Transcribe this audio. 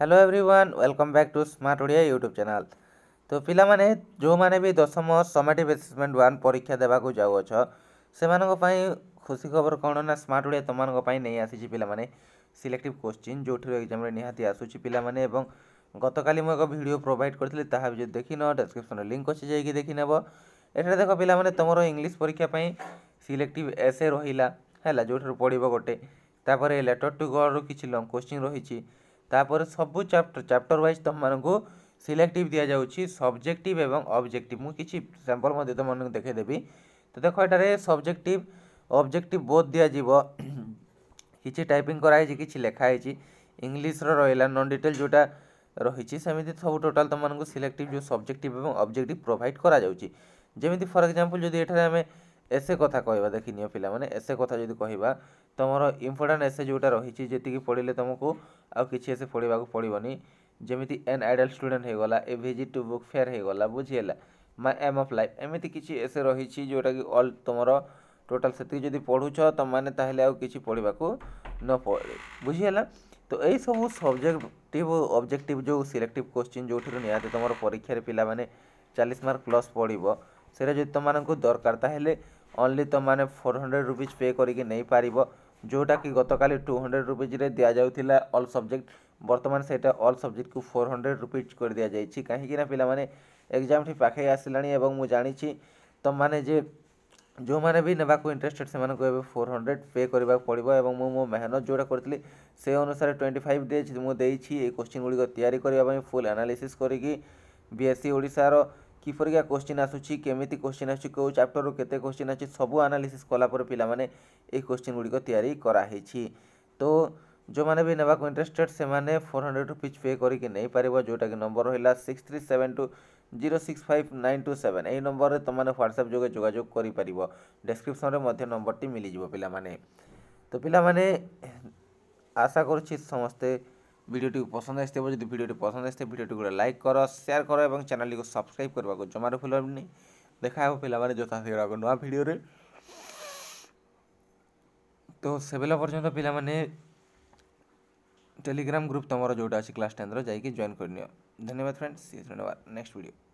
hello everyone welcome back to smart Odia YouTube channel ତ ପିଲାମାନେ ଯେଉଁମାନେ ବି ଦଶମ ସମାଟିଭ୍ ଆସେସମେଣ୍ଟ ୱାନ୍ ପରୀକ୍ଷା ଦେବାକୁ ଯାଉଅଛ ସେମାନଙ୍କ ପାଇଁ ଖୁସି ଖବର କ'ଣ ନା ସ୍ମାର୍ଟ ଓଡ଼ିଆ ତୁମମାନଙ୍କ ପାଇଁ ନେଇ ଆସିଛି ପିଲାମାନେ ସିଲେକ୍ଟିଭ୍ କୋଶ୍ଚିନ୍ ଯେଉଁଥିରୁ ଏକ୍ଜାମ୍ରେ ନିହାତି ଆସୁଛି ପିଲାମାନେ ଏବଂ ଗତକାଲି ମୁଁ ଏକ ଭିଡ଼ିଓ ପ୍ରୋଭାଇଡ଼ କରିଥିଲି ତାହା ବି ଯଦି ଦେଖିନ ଡେସ୍କ୍ରିପ୍ସନ୍ରେ ଲିଙ୍କ୍ ଅଛି ଯାଇକି ଦେଖିନେବ ଏଠାରେ ଦେଖ ପିଲାମାନେ ତୁମର ଇଂଲିଶ ପରୀକ୍ଷା ପାଇଁ ସିଲେକ୍ଟିଭ୍ ଏସ୍ଏ ରହିଲା ହେଲା ଯେଉଁଠାରୁ ପଡ଼ିବ ଗୋଟେ ତାପରେ ଲେଟର୍ ଟୁ ଗଡ଼ରୁ କିଛି ଲଙ୍ଗ୍ କୋଶ୍ଚିନ୍ ରହିଛି ତାପରେ ସବୁ ଚାପ୍ଟର ଚାପ୍ଟର ୱାଇଜ୍ ତୁମମାନଙ୍କୁ ସିଲେକ୍ଟିଭ୍ ଦିଆଯାଉଛି ସବଜେକ୍ଟିଭ୍ ଏବଂ ଅବଜେକ୍ଟିଭ୍ ମୁଁ କିଛି ସାମ୍ପଲ୍ ମଧ୍ୟ ତୁମମାନଙ୍କୁ ଦେଖାଇଦେବି ତ ଦେଖ ଏଠାରେ ସବଜେକ୍ଟିଭ୍ ଅବଜେକ୍ଟିଭ୍ ବୋଧ ଦିଆଯିବ କିଛି ଟାଇପିଂ କରାହେଇଛି କିଛି ଲେଖା ହେଇଛି ଇଂଲିଶର ରହିଲା ନନ୍ ଡିଟେଲ୍ ଯେଉଁଟା ରହିଛି ସେମିତି ସବୁ ଟୋଟାଲ୍ ତୁମମାନଙ୍କୁ ସିଲେକ୍ଟିଭ୍ ଯେଉଁ ସବଜେକ୍ଟିଭ୍ ଏବଂ ଅବଜେକ୍ଟିଭ୍ ପ୍ରୋଭାଇଡ଼ କରାଯାଉଛି ଯେମିତି ଫର୍ ଏକ୍ଜାମ୍ପଲ୍ ଯଦି ଏଠାରେ ଆମେ এসে কথা কহবা দেখি নিও পিলা মানে এসে কথা যদি কহবা তোমার ইম্পর্টাট এসে যেটা রয়েছে যেত পড়লে তোমাকে আউ কিছু এসে পড়া পড়বনি যেমি এন আইডল স্টুডেন্ট হয়ে গলা a visit to book fair হয়ে গলা বুঝিগলা মাই এম অফ লাইফ এমিতি কিছু এসে রয়েছে যেটা কি অল তোমার টোটাল সেতিকি যদি পড়ুছ তোমাকে তাহলে আউ কিছু পড়া ন পড়ে বুঝিগলা তো এই সব সবজেক্টিভ অবজেক্টিভ যে সিলেক্টিভ কোশ্চিন যেটি নিহতি তোমার পরীক্ষার পিলা মানে চালিশ মার্ক প্লস পড়ব সেটা যদি তোমার দরকার তাহলে ଓନ୍ଲି ତୁମମାନେ ଫୋର୍ ହଣ୍ଡ୍ରେଡ଼୍ ରୁପିଜ୍ ପେ କରିକି ନେଇପାରିବ ଯେଉଁଟାକି ଗତକାଲି ଟୁ ହଣ୍ଡ୍ରେଡ଼୍ ରୁପିଜ୍ରେ ଦିଆଯାଉଥିଲା ଅଲ୍ ସବଜେକ୍ଟ ବର୍ତ୍ତମାନ ସେଇଟା ଅଲ୍ ସବଜେକ୍ଟକୁ ଫୋର୍ ହଣ୍ଡ୍ରେଡ଼୍ ରୁପିଜ୍ କରିଦିଆଯାଇଛି କାହିଁକିନା ପିଲାମାନେ ଏକ୍ଜାମ୍ଠି ପାଖେଇ ଆସିଲାଣି ଏବଂ ମୁଁ ଜାଣିଛି ତୁମମାନେ ଯେ ଯେଉଁମାନେ ବି ନେବାକୁ ଇଣ୍ଟରେଷ୍ଟେଡ଼ ସେମାନଙ୍କୁ ଏବେ ଫୋର୍ ହଣ୍ଡ୍ରେଡ଼ ପେ କରିବାକୁ ପଡ଼ିବ ଏବଂ ମୁଁ ମୋ ମେହନତ ଯେଉଁଟା କରିଥିଲି ସେ ଅନୁସାରେ ଟ୍ୱେଣ୍ଟି ଫାଇଭ୍ ଡେଜ୍ ମୁଁ ଦେଇଛି ଏଇ କୋଶ୍ଚିନ୍ ଗୁଡ଼ିକ ତିଆରି କରିବା ପାଇଁ ଫୁଲ୍ ଆନାଲିସିସ୍ କରିକି ବି ଏସ୍ ସି ଓଡ଼ିଶାର কিপরিকা কোশ্চিন আসুচি কেমিতি কোশ্চিন আসুচি কেউ চ্যাপ্টরু কেতে কোশ্চিন আসুচি সবু আনালিসিস কলাপরে পিলামানে এই কোশ্চিন গুড়িক তৈরি করা হয়েছি তো ଯେଉଁମାନେ ବି ନେବାକୁ ଇଣ୍ଟରେଷ୍ଟେଡ଼ ସେମାନେ ଫୋର୍ ହଣ୍ଡ୍ରେଡ଼ ରୁପିଜ୍ ପେ କରିକି ନେଇପାରିବ ଯେଉଁଟାକି ନମ୍ବର ରହିଲା six three seven two zero six five nine two seven ଏହି ନମ୍ବରରେ ତୁମମାନେ ହ୍ୱାଟ୍ସଆପ୍ ଯୋଗେ ଯୋଗାଯୋଗ କରିପାରିବ ଡେସ୍କ୍ରିପ୍ସନ୍ରେ ମଧ୍ୟ ନମ୍ବରଟି ମିଳିଯିବ ପିଲାମାନେ ତ ପିଲାମାନେ ଆଶା କରୁଛି ସମସ୍ତେ ভিডিওটি পছন্দ আসে তাহলে ভিডিওটি পছন্দ আসে ভিডিওটিকে লাইক করো শেয়ার করো এবং চ্যানেলটি কো সাবস্ক্রাইব করা জমা ফলো নি দেখা হবে পিলা মানে যোতা থিরা নতুন ভিডিওতে তো সেবেলা পর্যন্ত পিলা মানে টেলিগ্রাম গ্রুপ তমরো যোটা আছে ক্লাস 10 এর যাইকে জয়েন করনি ধন্যবাদ ফ্রেন্ডস সি ধন্যবাদ নেক্সট ভিডিও